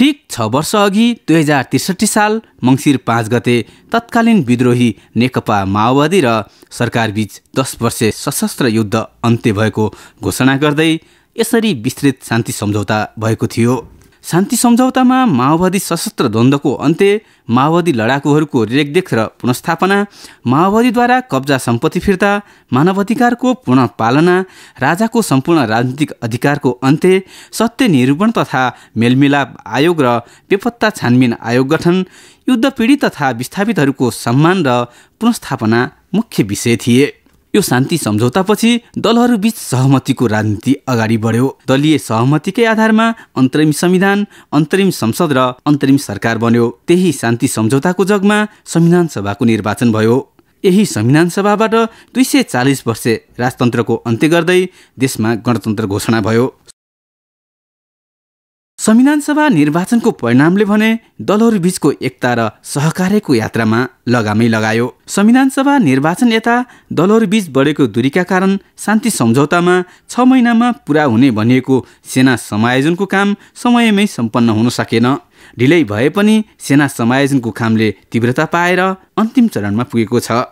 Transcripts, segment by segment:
ठिक छ वर्षअघि दुई हजार त्रिसठी साल मङ्सिर पाँच गते तत्कालीन विद्रोही नेकपा माओवादी र सरकारबीच दस वर्षे सशस्त्र युद्ध अन्त्य भएको घोषणा गर्दै यसरी विस्तृत शान्ति सम्झौता भएको थियो शान्ति सम्झौतामा माओवादी सशस्त्र द्वन्द्वको अन्त्य माओवादी लडाकुहरूको रेखदेख र पुनस्थापना माओवादीद्वारा कब्जा सम्पत्ति फिर्ता मानवाधिकारको पुनः पालना राजाको सम्पूर्ण राजनीतिक अधिकारको अन्त्य सत्य निरूपण तथा मेलमिलाप आयोग र बेपत्ता छानबिन आयोग गठन युद्ध पीडित तथा विस्थापितहरूको सम्मान र पुनस्थापना मुख्य विषय थिए यो शान्ति सम्झौतापछि दलहरूबीच सहमतिको राजनीति अगाडि बढ्यो दलीय सहमतिकै आधारमा अन्तरिम संविधान अन्तरिम संसद र अन्तरिम सरकार बन्यो त्यही शान्ति सम्झौताको जगमा संविधान सभाको निर्वाचन भयो यही संविधान सभाबाट दुई सय चालिस वर्ष राजतन्त्रको अन्त्य गर्दै देशमा गणतन्त्र घोषणा भयो संविधानसभा निर्वाचनको परिणामले भने दलहरूबीचको एकता र सहकार्यको यात्रामा लगामै लगायो संविधानसभा निर्वाचन यता दलहरूबीच बढेको दूरीका कारण शान्ति सम्झौतामा छ महिनामा पुरा हुने भनिएको सेना समायोजनको काम समयमै सम्पन्न हुन सकेन ढिलै भए पनि सेना समायोजनको कामले तीव्रता पाएर अन्तिम चरणमा पुगेको छ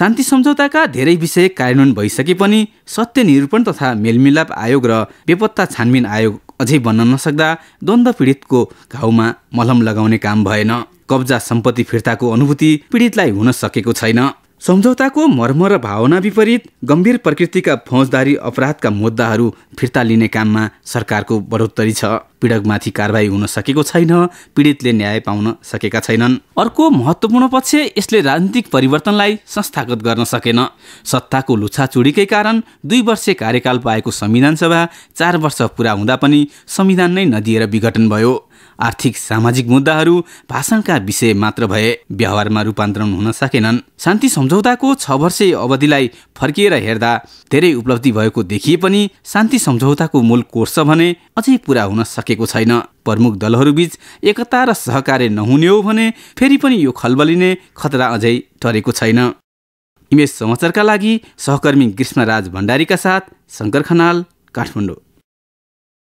शान्ति सम्झौताका धेरै विषय कार्यान्वयन भइसके पनि सत्य निरूपण तथा मेलमिलाप आयोग र बेपत्ता छानबिन आयोग अझै बन्न नसक्दा द्वन्द पीडितको घाउमा मलम लगाउने काम भएन कब्जा सम्पत्ति फिर्ताको अनुभूति पीडितलाई हुन सकेको छैन सम्झौताको मर्म र भावना विपरीत गम्भीर प्रकृतिका फौजदारी अपराधका मुद्दाहरू फिर्ता लिने काममा सरकारको बढोत्तरी छ पीडकमाथि कारवाही हुन सकेको छैन पीडितले न्याय पाउन सकेका छैनन् अर्को महत्त्वपूर्ण पक्ष यसले राजनीतिक परिवर्तनलाई संस्थागत गर्न सकेन सत्ताको लुछाचुडीकै कारण दुई वर्षे कार्यकाल पाएको संविधानसभा चार वर्ष पुरा हुँदा पनि संविधान नै नदिएर विघटन भयो आर्थिक सामाजिक मुद्दाहरू भाषणका विषय मात्र भए व्यवहारमा रूपान्तरण हुन सकेनन् शान्ति सम्झौताको छ वर्षे अवधिलाई फर्किएर हेर्दा धेरै उपलब्धि भएको देखिए पनि शान्ति सम्झौताको मूल कोर्स भने अझै पुरा हुन सकेको छैन प्रमुख दलहरूबीच एकता र सहकार्य नहुने हो भने फेरि पनि यो खलबलिने खतरा अझै टरेको छैन इमेज समाचारका लागि सहकर्मी कृष्णराज भण्डारीका साथ शङ्कर खनाल काठमाडौँ